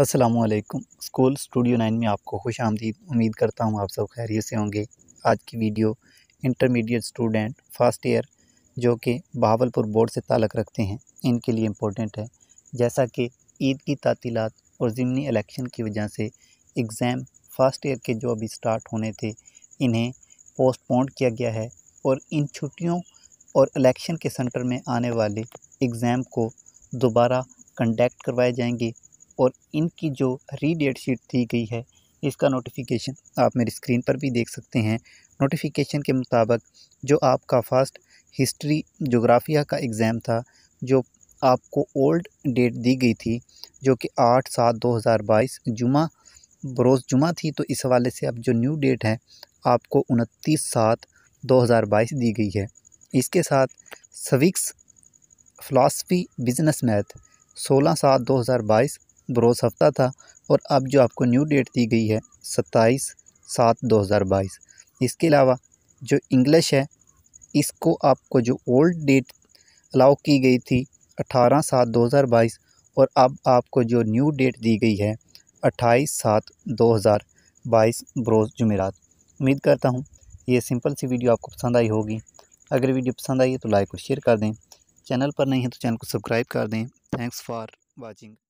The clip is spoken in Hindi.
असलकुम स्कूल स्टूडियो नाइन में आपको खुश आमदीद उम्मीद करता हूँ आप सब खैरियत से होंगे आज की video intermediate student first year जो कि बहावलपुर बोर्ड से ताल्लक़ रखते हैं इनके लिए इम्पोर्टेंट है जैसा कि ईद की तातीलत और ज़मनी इलेक्शन की वजह से एग्ज़ाम फर्स्ट ईयर के जो अभी स्टार्ट होने थे इन्हें पोस्टपोन किया गया है और इन छुट्टियों और इलेक्शन के सेंटर में आने वाले एग्ज़ाम को दोबारा कंडक्ट करवाए जाएंगे और इनकी जो री डेट शीट दी गई है इसका नोटिफिकेशन आप मेरी स्क्रीन पर भी देख सकते हैं नोटिफिकेशन के मुताबिक जो आपका फ़र्स्ट हिस्ट्री जोग्राफिया का एग्ज़ाम था जो आपको ओल्ड डेट दी गई थी जो कि आठ सात दो हज़ार बाईस जुमा बरोज़ जुमा थी तो इस हवाले से अब जो न्यू डेट है आपको उनतीस सात दो हज़ार बाईस दी गई है इसके साथ सविक्स फ़िलासफ़ी बिज़नेस मैथ सोलह सात दो हज़ार बाईस बरोस हफ्ता था और अब जो आपको न्यू डेट दी गई है सत्ताईस सात दो हज़ार बाईस इसके अलावा जो इंग्लिश है इसको आपको जो ओल्ड डेट अलाउ की गई थी अठारह सात दो हज़ार बाईस और अब आपको जो न्यू डेट दी गई है अट्ठाईस सात दो हज़ार बाईस बरोज़ जमेरात उम्मीद करता हूँ ये सिंपल सी वीडियो आपको पसंद आई होगी अगर वीडियो पसंद आई है तो लाइक और शेयर कर दें चैनल पर नहीं है तो चैनल को सब्सक्राइब कर दें थैंक्स फॉर वॉचिंग